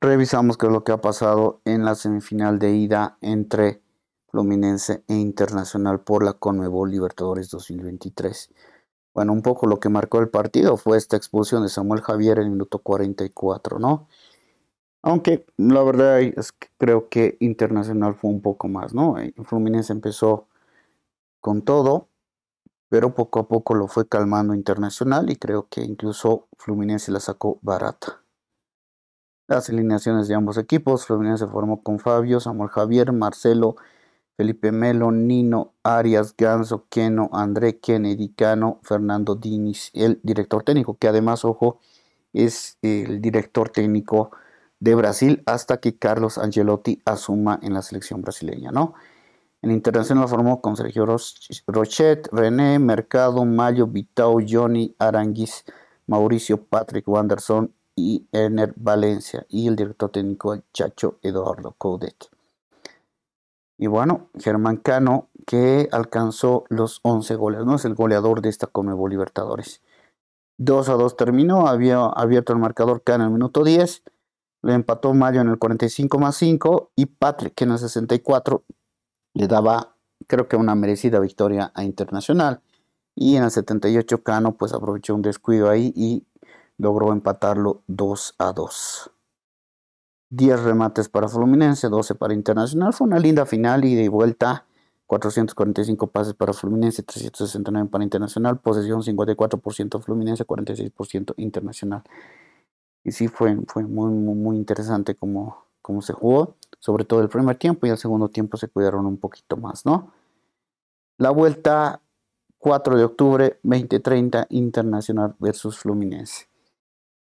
revisamos qué es lo que ha pasado en la semifinal de ida entre Fluminense e Internacional por la Conmebol Libertadores 2023. Bueno, un poco lo que marcó el partido fue esta expulsión de Samuel Javier en el minuto 44, ¿no? Aunque la verdad es que creo que Internacional fue un poco más, ¿no? Eh, Fluminense empezó con todo, pero poco a poco lo fue calmando Internacional y creo que incluso Fluminense la sacó barata. Las alineaciones de ambos equipos, Femenina se formó con Fabio, Samuel Javier, Marcelo, Felipe Melo, Nino, Arias, Ganso, Queno, André, Kennedy, Cano, Fernando Diniz, el director técnico, que además, ojo, es el director técnico de Brasil hasta que Carlos Angelotti asuma en la selección brasileña, ¿no? En internacional formó con Sergio Rochet, René, Mercado, Mayo, Vitao, Johnny, Aranguis, Mauricio, Patrick, Wanderson, y Erner Valencia y el director técnico Chacho Eduardo Coudet. Y bueno, Germán Cano, que alcanzó los 11 goles, ¿no? Es el goleador de esta Conmebol Libertadores. 2 a 2 terminó, había abierto el marcador Cano en el minuto 10, le empató Mayo en el 45 más 5 y Patrick, que en el 64 le daba, creo que una merecida victoria a Internacional. Y en el 78 Cano pues aprovechó un descuido ahí y logró empatarlo 2 a 2. 10 remates para Fluminense, 12 para Internacional. Fue una linda final y de vuelta. 445 pases para Fluminense, 369 para Internacional. Posesión 54% Fluminense, 46% Internacional. Y sí, fue, fue muy, muy, interesante como, se jugó. Sobre todo el primer tiempo y el segundo tiempo se cuidaron un poquito más, ¿no? La vuelta 4 de octubre, 2030, Internacional versus Fluminense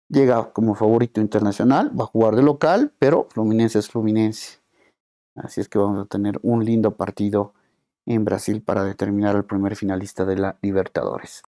llega como favorito internacional, va a jugar de local, pero Fluminense es Fluminense. Así es que vamos a tener un lindo partido en Brasil para determinar al primer finalista de la Libertadores.